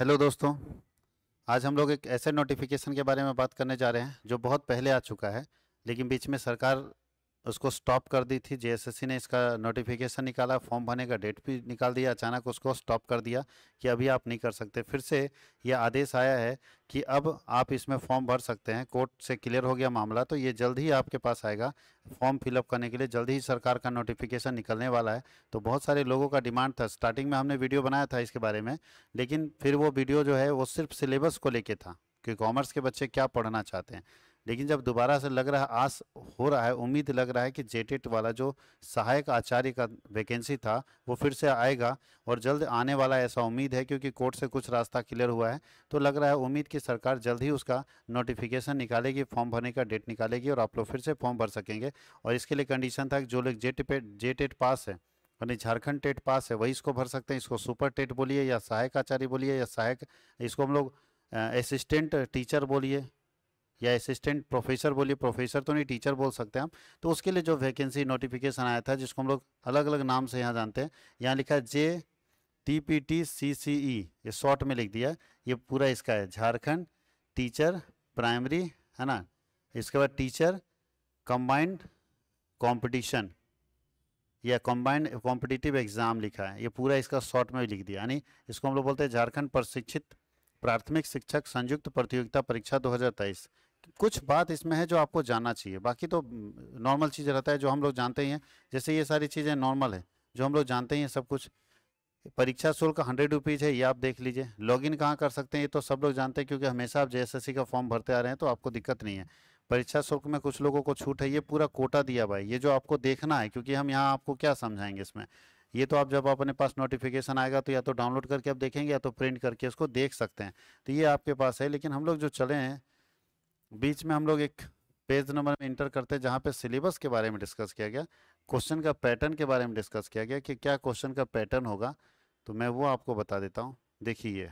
hello दोस्तों आज हम लोग एक ऐसे नोटिफिकेशन के बारे में बात करने जा रहे हैं जो बहुत पहले आ चुका है लेकिन बीच में सरकार उसको स्टॉप कर दी थी जेएसएससी ने इसका नोटिफिकेशन निकाला फॉर्म भरने का डेट भी निकाल दिया अचानक उसको स्टॉप कर दिया कि अभी आप नहीं कर सकते फिर से यह आदेश आया है कि अब आप इसमें फॉर्म भर सकते हैं कोर्ट से क्लियर हो गया मामला तो ये जल्द ही आपके पास आएगा फॉर्म फिलअप करने के लिए जल्द ही सरकार का नोटिफिकेशन निकलने वाला है तो बहुत सारे लोगों का डिमांड था स्टार्टिंग में हमने वीडियो बनाया था इसके बारे में लेकिन फिर वो वीडियो जो है वो सिर्फ सिलेबस को लेकर था कि कॉमर्स के बच्चे क्या पढ़ना चाहते हैं लेकिन जब दोबारा से लग रहा है आस हो रहा है उम्मीद लग रहा है कि जे वाला जो सहायक आचार्य का वैकेंसी था वो फिर से आएगा और जल्द आने वाला ऐसा उम्मीद है क्योंकि कोर्ट से कुछ रास्ता क्लियर हुआ है तो लग रहा है उम्मीद कि सरकार जल्द ही उसका नोटिफिकेशन निकालेगी फॉर्म भरने का डेट निकालेगी और आप लोग फिर से फॉर्म भर सकेंगे और इसके लिए कंडीशन था कि जो लोग जे पे पास है यानी झारखंड टेट पास है वही इसको भर सकते हैं इसको सुपर टेट बोलिए या सहायक आचार्य बोलिए या सहायक इसको हम लोग असिस्टेंट टीचर बोलिए या असिस्टेंट प्रोफेसर बोलिए प्रोफेसर तो नहीं टीचर बोल सकते हम तो उसके लिए जो वैकेंसी नोटिफिकेशन आया था जिसको हम लोग अलग अलग नाम से यहाँ जानते हैं यहाँ लिखा है J T P T C C E ये शॉर्ट में लिख दिया ये पूरा इसका है झारखंड टीचर प्राइमरी है ना इसके बाद टीचर कम्बाइंड कॉम्पिटिशन या कम्बाइंड कॉम्पिटिटिव एग्जाम लिखा है ये पूरा इसका शॉर्ट में लिख दिया यानी इसको हम लोग बोलते हैं झारखंड प्रशिक्षित प्राथमिक शिक्षक संयुक्त प्रतियोगिता परीक्षा 2023 कुछ बात इसमें है जो आपको जानना चाहिए बाकी तो नॉर्मल चीज़ रहता है जो हम लोग जानते ही हैं जैसे ये सारी चीज़ें नॉर्मल है जो हम लोग जानते ही हैं सब कुछ परीक्षा शुल्क हंड्रेड रुपीज़ है ये आप देख लीजिए लॉगिन कहाँ कर सकते हैं ये तो सब लोग जानते हैं क्योंकि हमेशा आप जेएसएससी का फॉर्म भरते आ रहे हैं तो आपको दिक्कत नहीं है परीक्षा शुल्क में कुछ लोगों को छूट है ये पूरा कोटा दिया भाई ये जो आपको देखना है क्योंकि हम यहाँ आपको क्या समझाएंगे इसमें ये तो आप जब अपने पास नोटिफिकेशन आएगा तो या तो डाउनलोड करके आप देखेंगे या तो प्रिंट करके उसको देख सकते हैं तो ये आपके पास है लेकिन हम लोग जो चले हैं बीच में हम लोग एक पेज नंबर में इंटर करते हैं जहाँ पे सिलेबस के बारे में डिस्कस किया गया क्वेश्चन का पैटर्न के बारे में डिस्कस किया गया कि क्या क्वेश्चन का पैटर्न होगा तो मैं वो आपको बता देता हूँ देखिए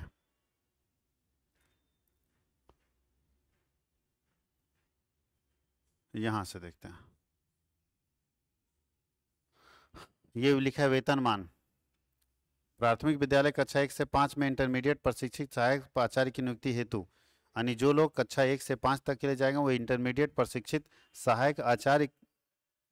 यहाँ से देखते हैं ये लिखा है वेतनमान प्राथमिक विद्यालय कक्षा एक से पाँच में इंटरमीडिएट प्रशिक्षित सहायक आचार्य की नियुक्ति हेतु यानी जो लोग कक्षा एक से पाँच तक के लिए जाएंगे वो इंटरमीडिएट प्रशिक्षित सहायक आचार्य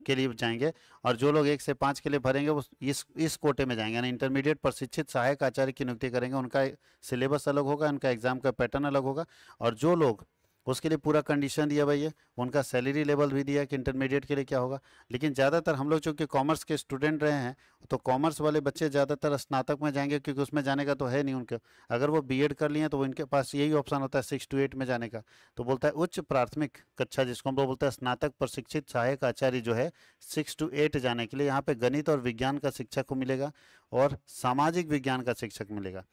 के लिए जाएंगे और जो लोग एक से पाँच के लिए भरेंगे वो इस इस कोटे में जाएंगे यानी इंटरमीडिएट प्रशिक्षित सहायक आचार्य की नियुक्ति करेंगे उनका सिलेबस अलग होगा उनका एग्जाम का पैटर्न अलग होगा और जो लोग उसके लिए पूरा कंडीशन दिया भैया उनका सैलरी लेवल भी दिया कि इंटरमीडिएट के लिए क्या होगा लेकिन ज़्यादातर हम लोग चूँकि कॉमर्स के स्टूडेंट रहे हैं तो कॉमर्स वाले बच्चे ज़्यादातर स्नातक में जाएंगे क्योंकि उसमें जाने का तो है नहीं उनके अगर वो बी कर लिए तो इनके पास यही ऑप्शन होता है सिक्स टू एट में जाने का तो बोलता है उच्च प्राथमिक कक्षा जिसको हम लोग बोलते हैं स्नातक प्रशिक्षित सहायक आचार्य जो है सिक्स टू एट जाने के लिए यहाँ पर गणित और विज्ञान का शिक्षक को मिलेगा और सामाजिक विज्ञान का शिक्षक मिलेगा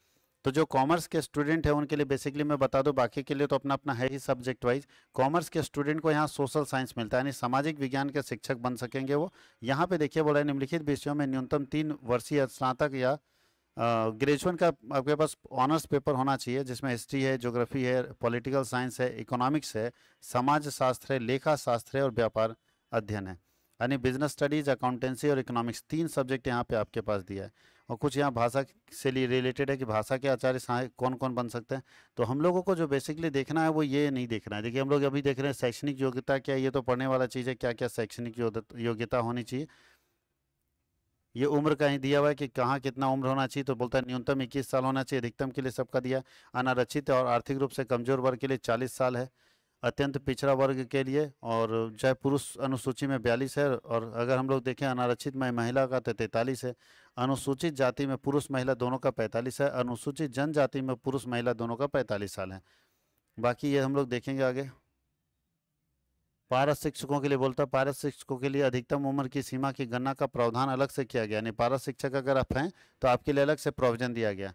तो जो कॉमर्स के स्टूडेंट हैं उनके लिए बेसिकली मैं बता दूं बाकी के लिए तो अपना अपना है ही सब्जेक्ट वाइज कॉमर्स के स्टूडेंट को यहाँ सोशल साइंस मिलता है यानी सामाजिक विज्ञान के शिक्षक बन सकेंगे वो यहाँ पे देखिए बोला है निम्नलिखित विषयों में न्यूनतम तीन वर्षीय स्नातक या ग्रेजुएशन का आपके पास ऑनर्स पेपर होना चाहिए जिसमें हिस्ट्री है जोग्राफी है पॉलिटिकल साइंस है इकोनॉमिक्स है समाज शास्त्र है लेखा शास्त्र है और व्यापार अध्ययन है यानी बिजनेस स्टडीज़ अकाउंटेंसी और इकोनॉमिक्स तीन सब्जेक्ट यहाँ पे आपके पास दिया है और कुछ यहाँ भाषा से रिलेटेड है कि भाषा के आचार्य सहायक कौन कौन बन सकते हैं तो हम लोगों को जो बेसिकली देखना है वो ये नहीं देखना है देखिए हम लोग अभी देख रहे हैं शैक्षणिक योग्यता क्या ये तो पढ़ने वाला चीज़ है क्या क्या शैक्षणिक योग्यता होनी चाहिए ये उम्र का ही दिया हुआ है कि कहाँ कितना उम्र होना चाहिए तो बोलता है न्यूनतम इक्कीस साल होना चाहिए अधिकतम के लिए सबका दिया अनारक्षित और आर्थिक रूप से कमजोर वर्ग के लिए चालीस साल है अत्यंत पिछड़ा वर्ग के लिए और चाहे पुरुष अनुसूची में बयालीस है और अगर हम लोग देखें अनारक्षित में महिला का तो तैंतालीस है अनुसूचित जाति में पुरुष महिला दोनों का पैंतालीस है अनुसूचित जनजाति में पुरुष महिला दोनों का पैंतालीस साल है बाकी ये हम लोग देखेंगे आगे पारा शिक्षकों के लिए बोलता है पारा शिक्षकों के लिए अधिकतम उम्र की सीमा की गणना का प्रावधान अलग से किया गया यानी पारा शिक्षक अगर आप हैं तो आपके लिए अलग से प्रोविजन दिया गया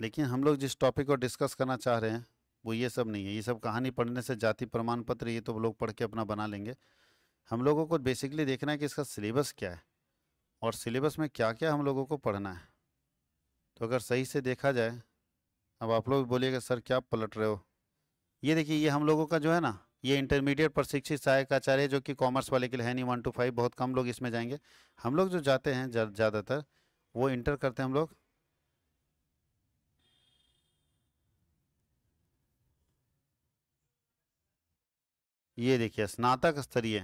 लेकिन हम लोग जिस टॉपिक को डिस्कस करना चाह रहे हैं वो ये सब नहीं है ये सब कहानी पढ़ने से जाति प्रमाण पत्र ये तो लोग पढ़ के अपना बना लेंगे हम लोगों को बेसिकली देखना है कि इसका सिलेबस क्या है और सिलेबस में क्या क्या हम लोगों को पढ़ना है तो अगर सही से देखा जाए अब आप लोग बोलिएगा सर क्या पलट रहे हो ये देखिए ये हम लोगों का जो है ना ये इंटरमीडिएट प्रशिक्षित सहायक आचार्य जो कि कॉमर्स वाले के लिए है नहीं वन टू फाइव बहुत कम लोग इसमें जाएंगे हम लोग जो जाते हैं ज़्यादातर जा, वो इंटर करते हैं हम लोग ये देखिए स्नातक स्तरीय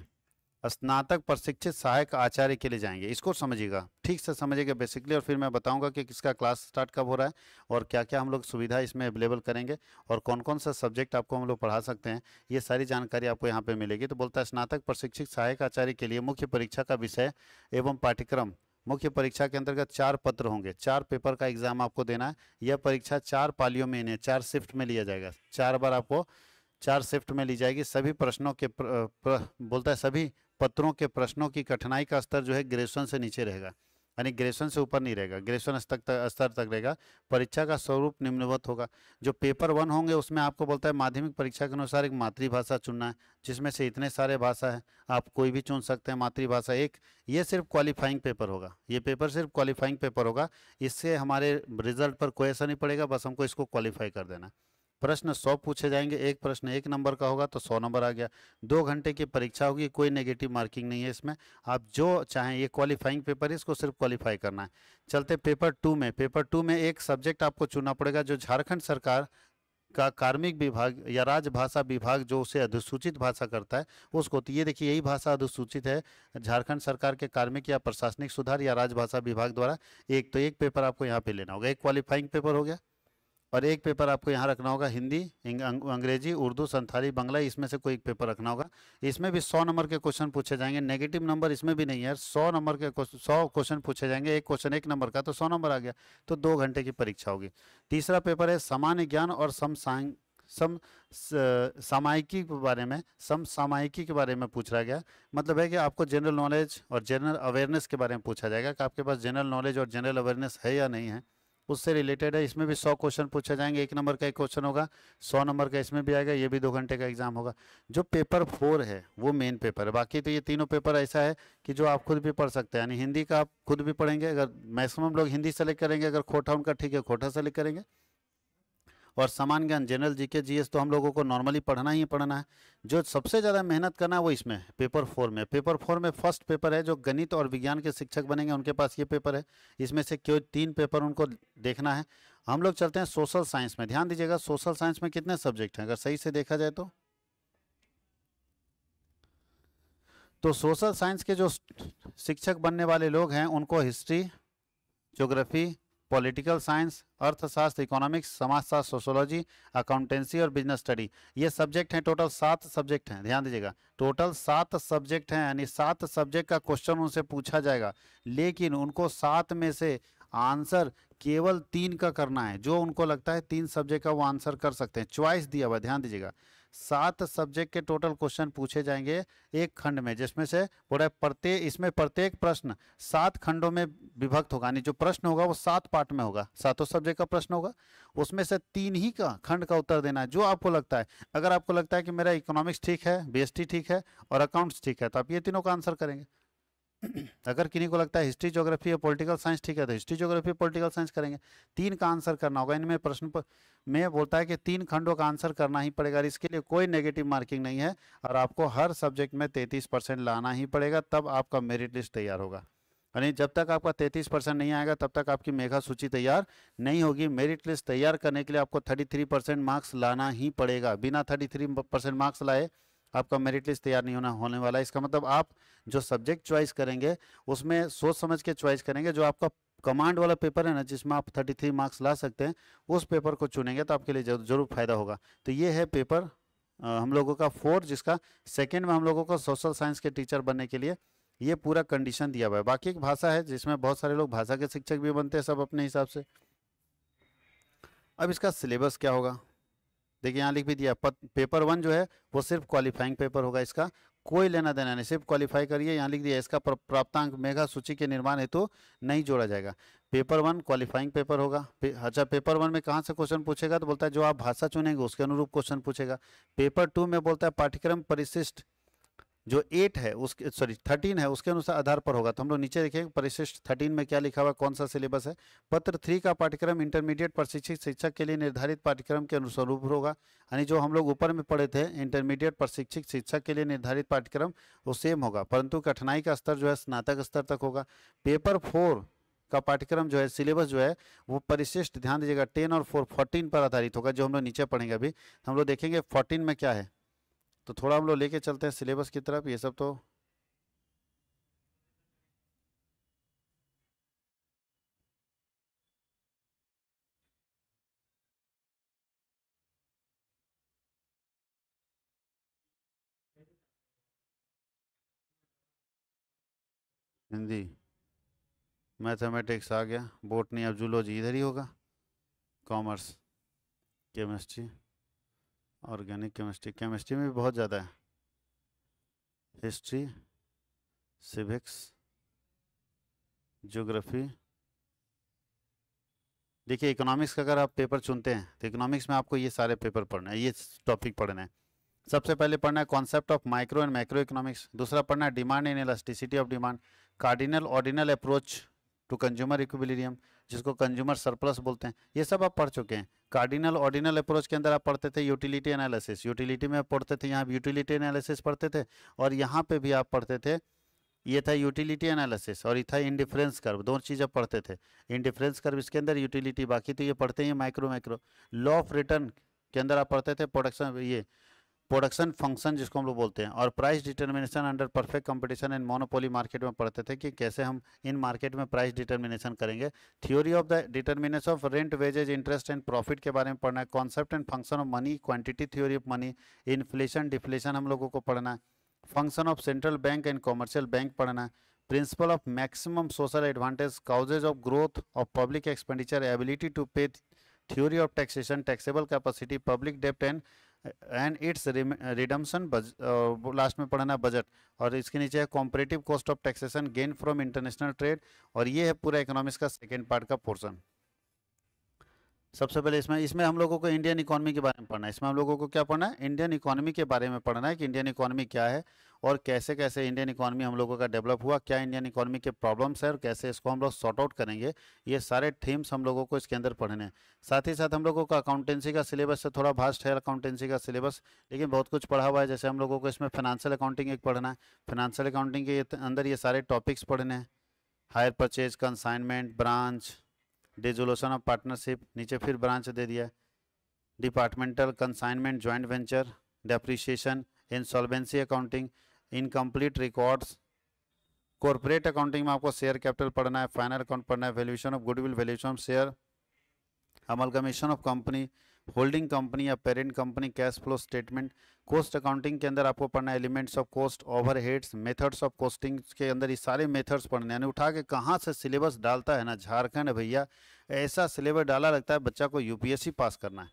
स्नातक प्रशिक्षित सहायक आचार्य के लिए जाएंगे इसको समझिएगा ठीक से समझिएगा बेसिकली और फिर मैं बताऊंगा कि किसका क्लास स्टार्ट कब हो रहा है और क्या क्या हम लोग सुविधा इसमें अवेलेबल करेंगे और कौन कौन सा सब्जेक्ट आपको हम लोग पढ़ा सकते हैं ये सारी जानकारी आपको यहाँ पे मिलेगी तो बोलता है स्नातक प्रशिक्षित सहायक आचार्य के लिए मुख्य परीक्षा का विषय एवं पाठ्यक्रम मुख्य परीक्षा के अंतर्गत चार पत्र होंगे चार पेपर का एग्जाम आपको देना है यह परीक्षा चार पालियों में इन्हें चार शिफ्ट में लिया जाएगा चार बार आपको चार शिफ्ट में ली जाएगी सभी प्रश्नों के प्र, प्र, बोलता है सभी पत्रों के प्रश्नों की कठिनाई का स्तर जो है ग्रेजुएशन से नीचे रहेगा यानी ग्रेजुएशन से ऊपर नहीं रहेगा ग्रेजुएशन स्तर तक स्तर तक रहेगा परीक्षा का स्वरूप निम्नवत होगा जो पेपर वन होंगे उसमें आपको बोलता है माध्यमिक परीक्षा के अनुसार एक मातृभाषा चुनना है जिसमें से इतने सारे भाषा है आप कोई भी चुन सकते हैं मातृभाषा एक ये सिर्फ क्वालिफाइंग पेपर होगा ये पेपर सिर्फ क्वालिफाइंग पेपर होगा इससे हमारे रिजल्ट पर कोई ऐसा नहीं पड़ेगा बस हमको इसको क्वालिफाई कर देना प्रश्न सौ पूछे जाएंगे एक प्रश्न एक नंबर का होगा तो सौ नंबर आ गया दो घंटे की परीक्षा होगी कोई नेगेटिव मार्किंग नहीं है इसमें आप जो चाहें ये क्वालिफाइंग पेपर है इसको सिर्फ क्वालिफाई करना है चलते पेपर टू में पेपर टू में एक सब्जेक्ट आपको चुनना पड़ेगा जो झारखंड सरकार का कार्मिक विभाग या राजभाषा विभाग जो उसे अधिसूचित भाषा करता है उसको तो ये देखिए यही भाषा अधिसूचित है झारखंड सरकार के कार्मिक या प्रशासनिक सुधार या राजभाषा विभाग द्वारा एक तो एक पेपर आपको यहाँ पे लेना होगा एक क्वालिफाइंग पेपर हो गया और एक पेपर आपको यहाँ रखना होगा हिंदी अंग्रेजी उर्दू संथाली बंगला इसमें से कोई एक पेपर रखना होगा इसमें भी सौ नंबर के क्वेश्चन पूछे जाएंगे नेगेटिव नंबर इसमें भी नहीं है सौ नंबर के सौ क्वेश्चन पूछे जाएंगे एक क्वेश्चन एक नंबर का तो सौ नंबर आ गया तो दो घंटे की परीक्षा होगी तीसरा पेपर है सामान्य ज्ञान और समसांग सम सामायिकी के बारे में सम सामायिकी के बारे में पूछा गया मतलब है कि आपको जनरल नॉलेज और जनरल अवेयरनेस के बारे में पूछा जाएगा कि आपके पास जनरल नॉलेज और जनरल अवेयरनेस है या नहीं है उससे रिलेटेड है इसमें भी सौ क्वेश्चन पूछे जाएंगे एक नंबर का एक क्वेश्चन होगा सौ नंबर का इसमें भी आएगा ये भी दो घंटे का एग्जाम होगा जो पेपर फोर है वो मेन पेपर है बाकी तो ये तीनों पेपर ऐसा है कि जो आप खुद भी पढ़ सकते हैं यानी हिंदी का आप खुद भी पढ़ेंगे अगर मैक्सिमम लोग हिंदी सेलेक्ट करेंगे अगर खोटा उनका ठीक है खोटा सेलेक्ट करेंगे और सामान्य ज्ञान जनरल जीके जीएस तो हम लोगों को नॉर्मली पढ़ना ही पढ़ना है जो सबसे ज़्यादा मेहनत करना है वो इसमें है पेपर फोर में पेपर फोर में फर्स्ट पेपर है जो गणित और विज्ञान के शिक्षक बनेंगे उनके पास ये पेपर है इसमें से क्यों तीन पेपर उनको देखना है हम लोग चलते हैं सोशल साइंस में ध्यान दीजिएगा सोशल साइंस में कितने सब्जेक्ट हैं अगर सही से देखा जाए तो तो सोशल साइंस के जो शिक्षक बनने वाले लोग हैं उनको हिस्ट्री ज्योग्राफी पॉलिटिकल साइंस अर्थशास्त्र इकोनॉमिक्स समाजशास्त्र सोशोलॉजी अकाउंटेंसी और बिजनेस स्टडी ये सब्जेक्ट हैं टोटल सात सब्जेक्ट हैं ध्यान दीजिएगा टोटल सात सब्जेक्ट हैं यानी सात सब्जेक्ट का क्वेश्चन उनसे पूछा जाएगा लेकिन उनको सात में से आंसर केवल तीन का करना है जो उनको लगता है तीन सब्जेक्ट का वो आंसर कर सकते हैं च्वाइस दिया हुआ ध्यान दीजिएगा सात सब्जेक्ट के टोटल क्वेश्चन पूछे जाएंगे एक खंड में जिसमें से बोला प्रत्येक इसमें प्रत्येक प्रश्न सात खंडों में विभक्त होगा यानी जो प्रश्न होगा वो सात पार्ट में होगा सातों सब्जेक्ट का प्रश्न होगा उसमें से तीन ही का खंड का उत्तर देना है जो आपको लगता है अगर आपको लगता है कि मेरा इकोनॉमिक्स ठीक है बी ठीक है और अकाउंट्स ठीक है तो आप ये तीनों का आंसर करेंगे अगर किन्हीं को लगता है हिस्ट्री जोग्राफी या पॉलिटिकल साइंस ठीक है तो हिस्ट्री जोग्राफी पॉलिटिकल साइंस करेंगे तीन का आंसर करना होगा इनमें प्रश्न पर में बोलता है कि तीन खंडों का आंसर करना ही पड़ेगा इसके लिए कोई नेगेटिव मार्किंग नहीं है और आपको हर सब्जेक्ट में तैंतीस परसेंट लाना ही पड़ेगा तब आपका मेरिट लिस्ट तैयार होगा यानी जब तक आपका तैंतीस परसेंट नहीं आएगा तब तक आपकी मेघा सूची तैयार नहीं होगी मेरिट लिस्ट तैयार करने के लिए आपको थर्टी थ्री परसेंट मार्क्स लाना ही पड़ेगा बिना थर्टी थ्री परसेंट मार्क्स लाए आपका मेरिट लिस्ट तैयार नहीं होना होने वाला इसका मतलब आप जो सब्जेक्ट चॉइस करेंगे उसमें सोच समझ के चॉइस करेंगे जो आपका कमांड वाला पेपर है ना जिसमें आप 33 मार्क्स ला सकते हैं उस पेपर को चुनेंगे तो आपके लिए जरूर फायदा होगा तो ये है पेपर हम लोगों का फोर जिसका सेकेंड में हम लोगों को सोशल साइंस के टीचर बनने के लिए ये पूरा कंडीशन दिया हुआ है बाकी एक भाषा है जिसमें बहुत सारे लोग भाषा के शिक्षक भी बनते हैं सब अपने हिसाब से अब इसका सिलेबस क्या होगा देखिए यहाँ लिख भी दिया पेपर वन जो है वो सिर्फ क्वालिफाइंग पेपर होगा इसका कोई लेना देना नहीं सिर्फ क्वालिफाई करिए यहाँ लिख दिया इसका प्राप्तांक मेघा सूची के निर्माण हेतु तो नहीं जोड़ा जाएगा पेपर वन क्वालिफाइंग पेपर होगा पे, अच्छा पेपर वन में कहाँ से क्वेश्चन पूछेगा तो बोलता है जो आप भाषा चुनेंगे उसके अनुरूप क्वेश्चन पूछेगा पेपर टू में बोलता है पाठ्यक्रम परिशिष्ट जो एट है उसके सॉरी थर्टीन है उसके अनुसार आधार पर होगा तो हम लोग नीचे देखेंगे परिशिष्ट थर्टीन में क्या लिखा हुआ कौन सा सिलेबस है पत्र थ्री का पाठ्यक्रम इंटरमीडिएट प्रशिक्षित शिक्षक के लिए निर्धारित पाठ्यक्रम के अनुसारूप होगा यानी जो हम लोग ऊपर में पढ़े थे इंटरमीडिएट प्रशिक्षित शिक्षक के लिए निर्धारित पाठ्यक्रम वो सेम होगा परंतु कठिनाई का स्तर जो है स्नातक स्तर तक होगा पेपर फोर का पाठ्यक्रम जो है सिलेबस जो है वो परिशिष्ट ध्यान दीजिएगा टेन और फोर फोर्टीन पर आधारित होगा जो हम लोग नीचे पढ़ेंगे अभी हम लोग देखेंगे फोर्टीन में क्या है तो थोड़ा हम लोग लेके चलते हैं सिलेबस की तरफ ये सब तो हिंदी मैथमेटिक्स आ गया बोटनी अब जूलॉजी इधर ही होगा commerce chemistry organic chemistry chemistry में भी बहुत ज़्यादा है हिस्ट्री सिविक्स जोग्राफी देखिए इकोनॉमिक्स का अगर आप पेपर चुनते हैं तो इकोनॉमिक्स में आपको ये सारे पेपर पढ़ने हैं ये टॉपिक पढ़ना है सबसे पहले पढ़ना है concept of micro and micro economics दूसरा पढ़ना है demand and elasticity of demand cardinal ordinal approach to consumer equilibrium जिसको कंज्यूमर सरप्लस बोलते हैं ये सब आप पढ़ चुके हैं कार्डिनल ऑर्डिनल अप्रोच के अंदर आप पढ़ते थे यूटिलिटी एनालिसिस यूटिलिटी में पढ़ते थे यहाँ यूटिलिटी एनालिसिस पढ़ते थे और यहाँ पे भी आप पढ़ते थे ये था यूटिलिटी एनालिसिस और ये था इंडिफरेंस कर्व दोनों आप पढ़ते थे इंडिफरेंस कर्व इसके अंदर यूटिलिटी बाकी तो ये पढ़ते हैं micro micro law of return के अंदर आप पढ़ते थे प्रोडक्शन ये प्रोडक्शन फंक्शन जिसको हम लोग बोलते हैं और price determination under perfect competition in monopoly market में पढ़ते थे कि कैसे हम इन मार्केट में प्राइस डिटर्मिनेशन करेंगे theory of the determination of rent wages interest and profit के बारे में पढ़ना है concept and function of money quantity theory of money inflation deflation हम लोगों को पढ़ना है function of central bank and commercial bank पढ़ना है principle of maximum social advantage causes of growth of public expenditure ability to pay theory of taxation taxable capacity public डेप्ट and and its redemption last में पढ़ना budget और इसके नीचे है comparative cost of taxation gain from international trade और ये है पूरा इकोनॉमिक्स का सेकेंड पार्ट का पोर्सन सबसे पहले इसमें इसमें हम लोगों को इंडियन इकोनॉमी के बारे में पढ़ना है इसमें हम लोगों को क्या पढ़ना है इंडियन इकोनॉमी के बारे में पढ़ना है कि इंडियन इकोनॉमी क्या है और कैसे कैसे इंडियन इकोनॉमी हम लोगों का डेवलप हुआ क्या इंडियन इकोनॉमी के प्रॉब्लम्स है और कैसे इसको हम लोग सॉर्ट आउट करेंगे ये सारे थीम्स हम लोगों को इसके अंदर पढ़ने हैं साथ ही साथ हम लोगों का अकाउंटेंसी का सिलेबस से थोड़ा भास्ट है अकाउंटेंसी का सिलेबस लेकिन बहुत कुछ पढ़ा हुआ है जैसे हम लोगों को इसमें फाइनेंशियल अकाउंटिंग एक पढ़ना है फाइनेंशियल अकाउंटिंग के अंदर ये सारे टॉपिक्स पढ़ने हैं hire purchase consignment branch dissolution of partnership नीचे फिर ब्रांच दे दिया departmental consignment joint venture depreciation insolvency accounting incomplete records corporate accounting में आपको शेयर कैपिटल पढ़ना है फाइनल अकाउंट पढ़ना है valuation of goodwill valuation of share amalgamation of company holding company या parent company cash flow statement cost accounting के अंदर आपको पढ़ना है elements of over overheads methods of costing के अंदर ये सारे मेथड्स पढ़ने यानी उठा के कहाँ से सिलेबस डालता है ना झारखंड भैया ऐसा सिलेबस डाला लगता है बच्चा को यूपीएससी पास करना है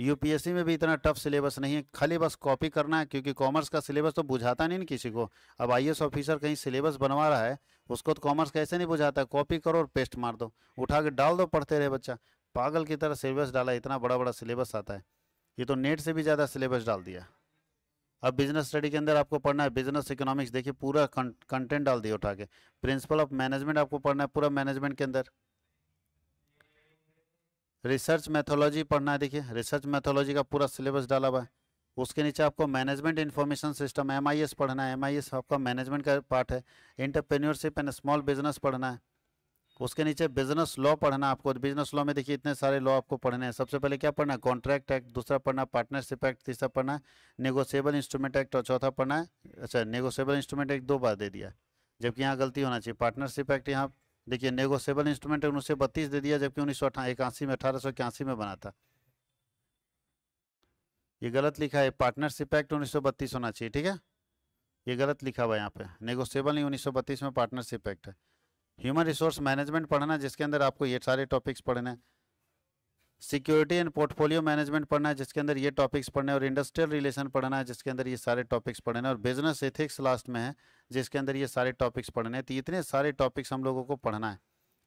यूपीएससी में भी इतना टफ सिलेबस नहीं है खाली बस कॉपी करना है क्योंकि कॉमर्स का सिलेबस तो बुझाता नहीं किसी को अब आई ऑफिसर कहीं सिलेबस बनवा रहा है उसको तो कॉमर्स कैसे नहीं बुझाता कॉपी करो और पेस्ट मार दो उठा के डाल दो पढ़ते रहे बच्चा पागल की तरह सिलेबस डाला इतना बड़ा बड़ा सिलेबस आता है ये तो नेट से भी ज़्यादा सिलेबस डाल दिया अब बिजनेस स्टडी के अंदर आपको पढ़ना है बिजनेस इकोनॉमिक्स देखिए पूरा कंटेंट डाल दिया उठा के प्रिंसिपल ऑफ मैनेजमेंट आपको पढ़ना है पूरा मैनेजमेंट के अंदर रिसर्च मैथोलॉजी पढ़ना है देखिए रिसर्च मैथोलॉजी का पूरा सिलेबस डाला हुआ है उसके नीचे आपको मैनेजमेंट इन्फॉर्मेशन सिस्टम एम पढ़ना है एम आपका मैनेजमेंट का पार्ट है इंटरप्रेन्योरशिप एंड स्मॉल बिजनेस पढ़ना है उसके नीचे बिजनेस लॉ पढ़ना आपको बिजनेस लॉ में देखिए इतने सारे लॉ आपको पढ़ने हैं सबसे पहले क्या पढ़ना है कॉन्ट्रैक्ट एक्ट दूसरा पढ़ना पार्टनरशिप एक्ट तीसरा पढ़ना है नेगोशिएबल इंस्ट्रूमेंट एक्ट और चौथा पढ़ना है अच्छा नेगोशिएबल इंस्ट्रूमेंट एक्ट दो बार दे दिया जबकि यहाँ गलती होना चाहिए पार्टनरशिप एक्ट यहाँ देखिए नेगोशियबल इंस्ट्रूमेंट उन्नीस सौ बत्तीस दे दिया जबकि उन्नीस सौ इक्यासी में अठारह सौ इक्यासी में बना था ये गलत लिखा है पार्टनरशिप एक्ट उन्नीस सौ बत्तीस होना चाहिए ठीक है ये गलत लिखा हुआ यहाँ पे नेगोशियबल नहीं उन्नीस सौ बत्तीस में पार्टनरशिप एक्ट है ह्यूमन रिसोर्स मैनेजमेंट पढ़ना जिसके अंदर आपको ये सारे टॉपिक्स पढ़ने हैं सिक्योरिटी एंड पोर्टफोलियो मैनेजमेंट पढ़ना है जिसके अंदर ये टॉपिक्स पढ़ने और इंडस्ट्रियल रिलेशन पढ़ना है जिसके अंदर ये सारे टॉपिक्स पढ़ने और बिजनेस एथिक्स लास्ट में है जिसके अंदर ये सारे टॉपिक्स पढ़ने हैं तो इतने सारे टॉपिक्स हम लोगों को पढ़ना है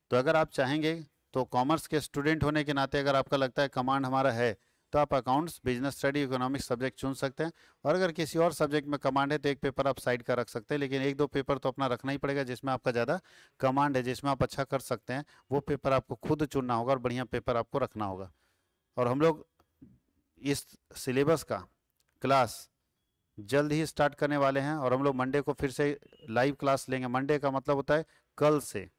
तो अगर आप चाहेंगे तो कॉमर्स के स्टूडेंट होने के नाते अगर आपका लगता है कमांड हमारा है तो आप accounts business study economics subject चुन सकते हैं और अगर किसी और सब्जेक्ट में कमांड है तो एक पेपर आप साइड का रख सकते हैं लेकिन एक दो पेपर तो अपना रखना ही पड़ेगा जिसमें आपका ज़्यादा कमांड है जिसमें आप अच्छा कर सकते हैं वो पेपर आपको खुद चुनना होगा और बढ़िया पेपर आपको रखना होगा और हम लोग इस सिलेबस का क्लास जल्द ही स्टार्ट करने वाले हैं और हम लोग मंडे को फिर से लाइव क्लास लेंगे मंडे का मतलब होता है कल से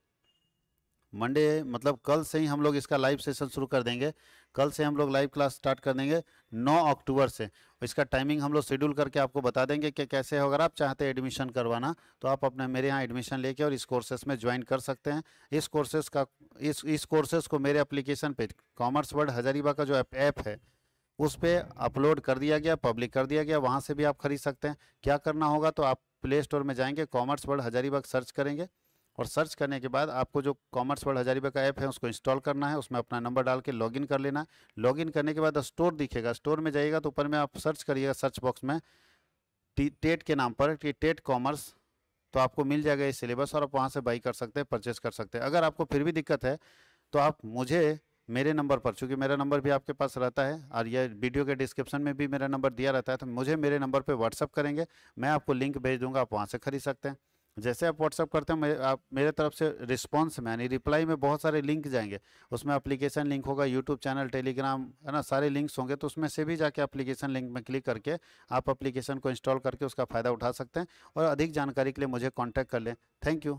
मंडे मतलब कल से ही हम लोग इसका लाइव सेशन शुरू कर देंगे कल से हम लोग लाइव क्लास स्टार्ट कर देंगे 9 अक्टूबर से इसका टाइमिंग हम लोग शेड्यूल करके आपको बता देंगे कि कैसे अगर आप चाहते हैं एडमिशन करवाना तो आप अपने मेरे यहाँ एडमिशन लेके और इस कोर्सेस में ज्वाइन कर सकते हैं इस कोर्सेस का इस इस कोर्सेस को मेरे एप्लीकेशन पे कॉमर्स वर्ल्ड हजारीबा का जो ऐप है उस पर अपलोड कर दिया गया पब्लिक कर दिया गया वहाँ से भी आप खरीद सकते हैं क्या करना होगा तो आप प्ले स्टोर में जाएंगे कॉमर्स वर्ल्ड हजारीबाग सर्च करेंगे और सर्च करने के बाद आपको जो कॉमर्स वर्ल्ड हजारीबाग का ऐप है उसको इंस्टॉल करना है उसमें अपना नंबर डाल के लॉगिन कर लेना लॉगिन करने के बाद स्टोर दिखेगा स्टोर में जाइएगा तो ऊपर में आप सर्च करिएगा सर्च बॉक्स में टेट के नाम पर कि टेट कॉमर्स तो आपको मिल जाएगा ये सिलेबस और आप वहाँ से बाई कर सकते हैं परचेज कर सकते हैं अगर आपको फिर भी दिक्कत है तो आप मुझे मेरे नंबर पर चूँकि मेरा नंबर भी आपके पास रहता है और यह वीडियो के डिस्क्रिप्शन में भी मेरा नंबर दिया रहता है तो मुझे मेरे नंबर पर व्हाट्सअप करेंगे मैं आपको लिंक भेज दूँगा आप वहाँ से खरीद सकते हैं जैसे आप व्हाट्सअप करते हैं मेरे आप मेरे तरफ से रिस्पांस में यानी रिप्लाई में बहुत सारे लिंक जाएंगे उसमें एप्लीकेशन लिंक होगा यूट्यूब चैनल टेलीग्राम है ना सारे लिंक्स होंगे तो उसमें से भी जाके एप्लीकेशन लिंक में क्लिक करके आप एप्लीकेशन को इंस्टॉल करके उसका फ़ायदा उठा सकते हैं और अधिक जानकारी के लिए मुझे कॉन्टैक्ट कर लें थैंक यू